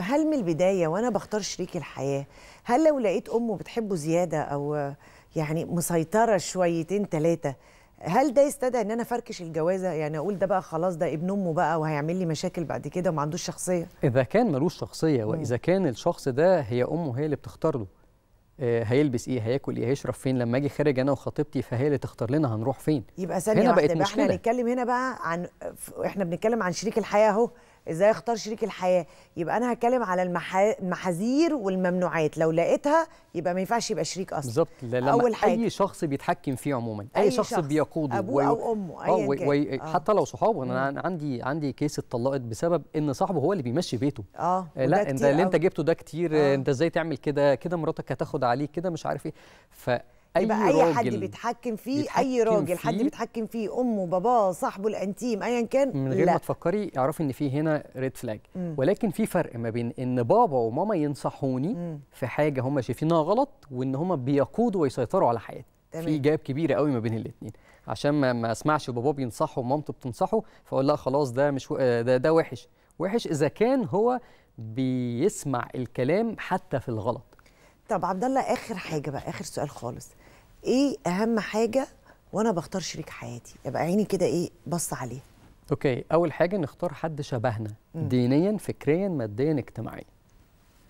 هل من البدايه وانا بختار شريك الحياه هل لو لقيت امه بتحبه زياده او يعني مسيطره شويتين ثلاثه هل ده يستدعي ان انا فركش الجوازه يعني اقول ده بقى خلاص ده ابن امه بقى وهيعمل لي مشاكل بعد كده وما عندوش شخصيه اذا كان ملوش شخصيه واذا كان الشخص ده هي امه هي اللي بتختار له آه، هيلبس ايه هياكل ايه هيشرب فين لما اجي خارج انا وخطيبتي فهي اللي تختار لنا هنروح فين يبقى ثانيه واحده بقى احنا هنتكلم هنا بقى عن احنا بنتكلم عن شريك الحياه اهو ازاي اختار شريك الحياه يبقى انا هتكلم على المحاذير والممنوعات لو لقيتها يبقى ما ينفعش يبقى شريك اصلا بالظبط اول حاجه اي شخص بيتحكم فيه عموما اي, أي شخص, شخص بيقوده ابوه وي... او امه آه، أي وي... وي... آه. حتى لو صحابه انا عندي عندي كيس اتطلقت بسبب ان صاحبه هو اللي بيمشي بيته اه, آه، لا انت اللي انت جبته ده كتير آه. انت ازاي تعمل كده كده مراتك هتاخد عليك كده مش عارف ايه ف اي بقى اي راجل حد بيتحكم فيه بيتحكم اي راجل فيه حد بيتحكم فيه امه باباه صاحبه الانتيم ايا كان من غير لا. ما تفكري اعرفي ان في هنا ريد فلاج ولكن في فرق ما بين ان بابا وماما ينصحوني مم. في حاجه هم شايفينها غلط وان هم بيقودوا ويسيطروا على حياتي تمام. في جاب كبيره قوي ما بين الاثنين عشان ما, ما اسمعش باباه بينصحه ومامته بتنصحه فاقول لا خلاص ده مش و... ده ده وحش وحش اذا كان هو بيسمع الكلام حتى في الغلط طب عبد الله اخر حاجه بقى اخر سؤال خالص ايه اهم حاجه وانا بختار شريك حياتي ابقى عيني كده ايه بص عليه اوكي اول حاجه نختار حد شبهنا م. دينيا فكريا ماديا اجتماعيا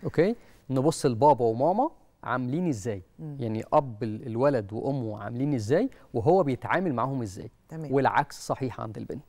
اوكي نبص لبابا وماما عاملين ازاي م. يعني اب الولد وامه عاملين ازاي وهو بيتعامل معاهم ازاي تمام. والعكس صحيح عند البنت